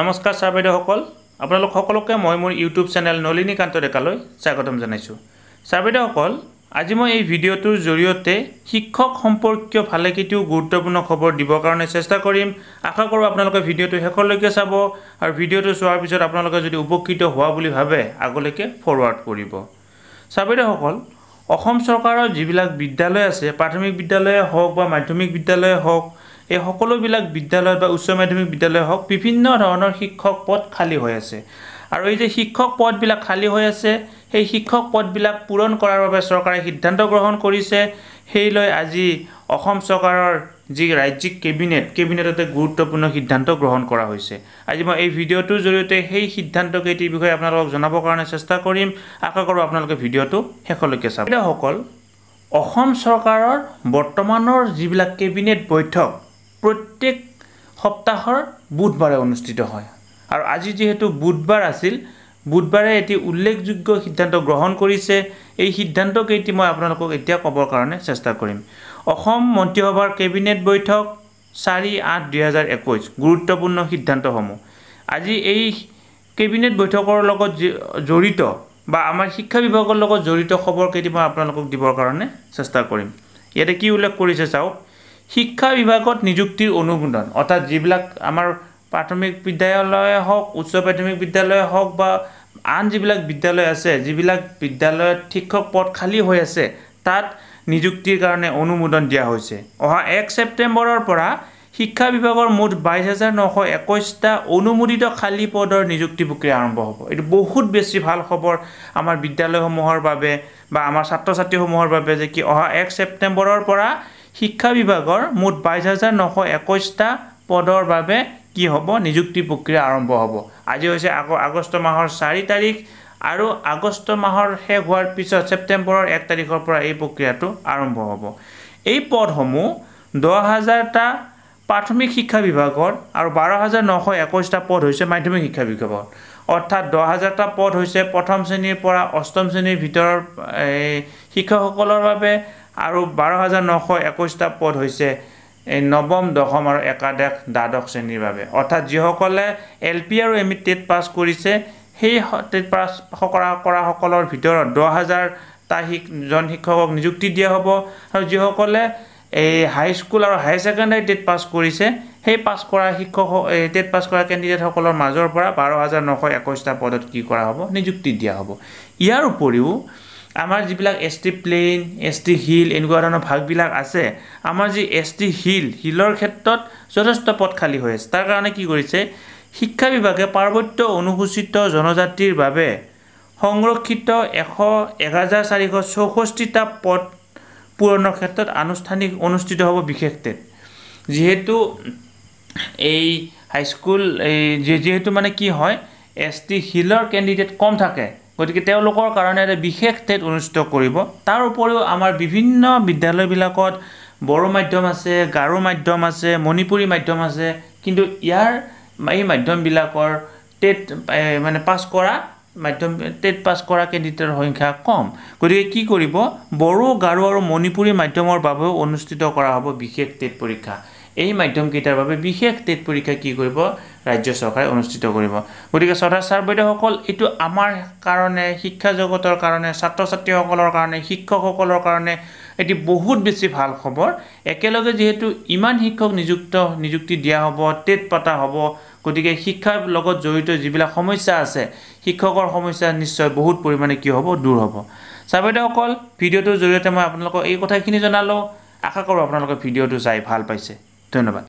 নমস্কাৰ ছাৰ বাইদেউসকল আপোনালোক সকলোকে মই মোৰ ইউটিউব চেনেল নলিনীকান্ত ডেকালৈ স্বাগতম জনাইছোঁ ছাৰ বাইদেউসকল আজি মই এই ভিডিঅ'টোৰ জৰিয়তে শিক্ষক সম্পৰ্কীয় ভালেকেইটিও গুৰুত্বপূৰ্ণ খবৰ দিবৰ কাৰণে চেষ্টা কৰিম আশা কৰোঁ আপোনালোকে ভিডিঅ'টো শেষলৈকে চাব আৰু ভিডিঅ'টো চোৱাৰ পিছত আপোনালোকে যদি উপকৃত হোৱা বুলি ভাবে আগলৈকে ফৰৱাৰ্ড কৰিব ছাৰ বাইদেউসকল অসম চৰকাৰৰ যিবিলাক বিদ্যালয় আছে প্ৰাথমিক বিদ্যালয়ে হওক বা মাধ্যমিক বিদ্যালয়ে হওক এই সকলোবিলাক বিদ্যালয় বা উচ্চ মাধ্যমিক বিদ্যালয় হওক বিভিন্ন ধৰণৰ শিক্ষক পদ খালী হৈ আছে আৰু এই যে শিক্ষক পদবিলাক খালী হৈ আছে সেই শিক্ষক পদবিলাক পূৰণ কৰাৰ বাবে চৰকাৰে সিদ্ধান্ত গ্ৰহণ কৰিছে সেই লৈ আজি অসম চৰকাৰৰ যি ৰাজ্যিক কেবিনেট কেবিনেটতে গুৰুত্বপূৰ্ণ সিদ্ধান্ত গ্ৰহণ কৰা হৈছে আজি মই এই ভিডিঅ'টোৰ জৰিয়তে সেই সিদ্ধান্তকেইটিৰ বিষয়ে আপোনালোকক জনাবৰ কাৰণে চেষ্টা কৰিম আশা কৰোঁ আপোনালোকে ভিডিঅ'টো শেষলৈকে চাব এতিয়াসকল অসম চৰকাৰৰ বৰ্তমানৰ যিবিলাক কেবিনেট বৈঠক প্ৰত্যেক সপ্তাহৰ বুধবাৰে অনুষ্ঠিত হয় আৰু আজি যিহেতু বুধবাৰ আছিল বুধবাৰে এটি উল্লেখযোগ্য সিদ্ধান্ত গ্ৰহণ কৰিছে এই সিদ্ধান্তকেইটি মই আপোনালোকক এতিয়া ক'বৰ কাৰণে চেষ্টা কৰিম অসম মন্ত্ৰীসভাৰ কেবিনেট বৈঠক চাৰি আঠ দুহেজাৰ একৈছ গুৰুত্বপূৰ্ণ সিদ্ধান্তসমূহ আজি এই কেবিনেট বৈঠকৰ লগত জড়িত বা আমাৰ শিক্ষা বিভাগৰ লগত জড়িত খবৰ কেইটি মই আপোনালোকক দিবৰ কাৰণে চেষ্টা কৰিম ইয়াতে কি উল্লেখ কৰিছে চাওক শিক্ষা বিভাগত নিযুক্তিৰ অনুমোদন অৰ্থাৎ যিবিলাক আমাৰ প্ৰাথমিক বিদ্যালয়ে হওক উচ্চ প্ৰাথমিক বিদ্যালয়ে হওক বা আন যিবিলাক বিদ্যালয় আছে যিবিলাক বিদ্যালয়ত শিক্ষক পদ খালী হৈ আছে তাত নিযুক্তিৰ কাৰণে অনুমোদন দিয়া হৈছে অহা এক ছেপ্টেম্বৰৰ পৰা শিক্ষা বিভাগৰ মুঠ বাইছ হাজাৰ নশ একৈছটা অনুমোদিত খালী পদৰ নিযুক্তি প্ৰক্ৰিয়া আৰম্ভ হ'ব এইটো বহুত বেছি ভাল খবৰ আমাৰ বিদ্যালয়সমূহৰ বাবে বা আমাৰ ছাত্ৰ ছাত্ৰীসমূহৰ বাবে যে কি অহা এক ছেপ্টেম্বৰৰ পৰা শিক্ষা বিভাগৰ মুঠ বাইছ হাজাৰ নশ একৈছটা পদৰ বাবে কি হ'ব নিযুক্তি প্ৰক্ৰিয়া আৰম্ভ হ'ব আজি হৈছে আকৌ আগষ্ট মাহৰ চাৰি তাৰিখ আৰু আগষ্ট মাহৰ শেষ হোৱাৰ পিছত ছেপ্টেম্বৰৰ এক তাৰিখৰ পৰা এই প্ৰক্ৰিয়াটো আৰম্ভ হ'ব এই পদসমূহ দহ হাজাৰটা প্ৰাথমিক শিক্ষা বিভাগৰ আৰু বাৰ হাজাৰ নশ একৈছটা পদ হৈছে মাধ্যমিক শিক্ষা বিভাগত অৰ্থাৎ দহ হাজাৰটা পদ হৈছে প্ৰথম শ্ৰেণীৰ পৰা অষ্টম শ্ৰেণীৰ ভিতৰৰ শিক্ষকসকলৰ বাবে আৰু বাৰ হাজাৰ নশ একৈছটা পদ হৈছে এই নৱম দশম আৰু একাদশ দ্বাদশ শ্ৰেণীৰ বাবে অৰ্থাৎ যিসকলে এল পি আৰু এম ই টেট পাছ কৰিছে সেই টেট পাছ কৰা কৰাসকলৰ ভিতৰত দহ হাজাৰটা শিকজন শিক্ষকক নিযুক্তি দিয়া হ'ব আৰু যিসকলে এই হাইস্কুল আৰু হায়াৰ ছেকেণ্ডেৰী টেট পাছ কৰিছে সেই পাছ কৰা শিক্ষক এই টেট পাছ কৰা কেণ্ডিডেটসকলৰ মাজৰ পৰা বাৰ হাজাৰ নশ একৈছটা পদত কি কৰা হ'ব নিযুক্তি দিয়া হ'ব ইয়াৰ উপৰিও আমাৰ যিবিলাক S T plain S T hill এনেকুৱা ধৰণৰ ভাগবিলাক আছে আমাৰ যি এছ টি হিল হিলৰ ক্ষেত্ৰত যথেষ্ট পথ খালী হৈ আছে তাৰ কাৰণে কি কৰিছে শিক্ষা বিভাগে পাৰ্বত্য অনুসূচিত জনজাতিৰ বাবে সংৰক্ষিত এশ এহেজাৰ চাৰিশ চৌষষ্ঠিটা পদ পূৰণৰ ক্ষেত্ৰত আনুষ্ঠানিক অনুষ্ঠিত হ'ব বিশেষতে যিহেতু এই হাইস্কুল এই যিহেতু মানে কি হয় এছ টি হিলৰ কেণ্ডিডেট কম থাকে গতিকে তেওঁলোকৰ কাৰণে এটা বিশেষ টেট অনুষ্ঠিত কৰিব তাৰ উপৰিও আমাৰ বিভিন্ন বিদ্যালয়বিলাকত বড়ো মাধ্যম আছে গাৰো মাধ্যম আছে মণিপুৰী মাধ্যম আছে কিন্তু ইয়াৰ এই মাধ্যমবিলাকৰ টেট মানে পাছ কৰা মাধ্যম টেট পাছ কৰা কেণ্ডিডেটৰ সংখ্যা কম গতিকে কি কৰিব বড়ো গাৰো আৰু মণিপুৰী মাধ্যমৰ বাবেও অনুষ্ঠিত কৰা হ'ব বিশেষ টেট পৰীক্ষা এই মাধ্যমকেইটাৰ বাবে বিশেষ টেট পৰীক্ষা কি কৰিব ৰাজ্য চৰকাৰে অনুষ্ঠিত কৰিব গতিকে শ্ৰদ্ধা ছাৰ বাইদেউসকল এইটো আমাৰ কাৰণে শিক্ষা জগতৰ কাৰণে ছাত্ৰ ছাত্ৰীসকলৰ কাৰণে শিক্ষকসকলৰ কাৰণে এটি বহুত বেছি ভাল খবৰ একেলগে যিহেতু ইমান শিক্ষক নিযুক্ত নিযুক্তি দিয়া হ'ব টেট পতা হ'ব গতিকে শিক্ষাৰ লগত জড়িত যিবিলাক সমস্যা আছে শিক্ষকৰ সমস্যা নিশ্চয় বহুত পৰিমাণে কি হ'ব দূৰ হ'ব ছাৰ বাইদেউসকল ভিডিঅ'টোৰ জৰিয়তে মই আপোনালোকক এই কথাখিনি জনালোঁ আশা কৰোঁ আপোনালোকে ভিডিঅ'টো চাই ভাল পাইছে ধন্যবাদ